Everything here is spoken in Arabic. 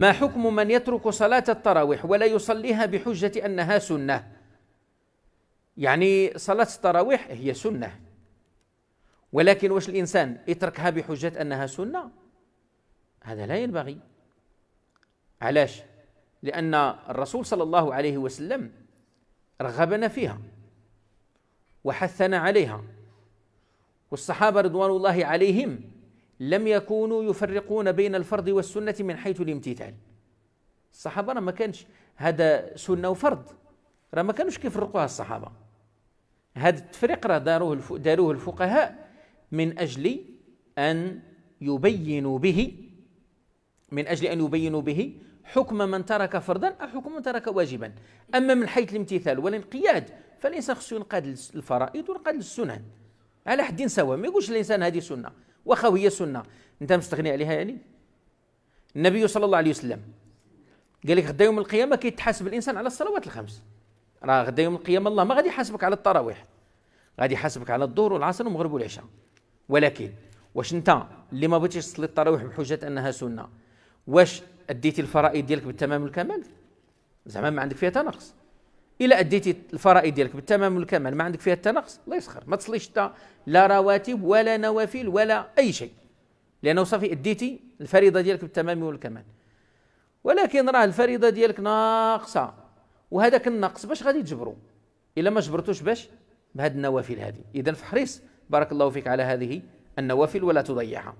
ما حكم من يترك صلاة التراويح ولا يصليها بحجة أنها سنة يعني صلاة التراويح هي سنة ولكن واش الإنسان يتركها بحجة أنها سنة هذا لا ينبغي علاش لأن الرسول صلى الله عليه وسلم رغبنا فيها وحثنا عليها والصحابة رضوان الله عليهم لم يكونوا يفرقون بين الفرض والسنة من حيث الامتثال الصحابة راه ما كانش هذا سنة وفرض راه ما كانوش كيفرقوها الصحابة هذا التفريق راه داروه داروه الفقهاء من أجل أن يبينوا به من أجل أن يبينوا به حكم من ترك فرضا أو حكم من ترك واجبا أما من حيث الامتثال والانقياد فالإنسان خصو ينقاد الفرائض وينقاد السنن على حد سواء ما يقولش الإنسان هذه سنة واخا هي سنه انت مستغني عليها يعني النبي صلى الله عليه وسلم قال لك غدا يوم القيامه كيتحاسب الانسان على الصلوات الخمس راه غدا يوم القيامه الله ما غادي يحاسبك على التراويح غادي يحاسبك على الظهر والعصر والمغرب والعشاء ولكن واش انت اللي ما بغيتيش تصلي التراويح بحجه انها سنه واش اديتي الفرائض ديالك بالتمام والكمال زعما ما عندك فيها تناقص الا اديتي الفرائض ديالك بالتمام والكمال ما عندك فيها حتى نقص الله يسخر ما تصليش حتى لا رواتب ولا نوافل ولا اي شيء لانه صافي اديتي الفريضه ديالك بالتمام والكمال ولكن راه الفريضه ديالك ناقصه وهذاك النقص باش غادي تجبرو الا ما جبرتوش باش بهاد النوافل هذه اذا فحريص بارك الله فيك على هذه النوافل ولا تضيعها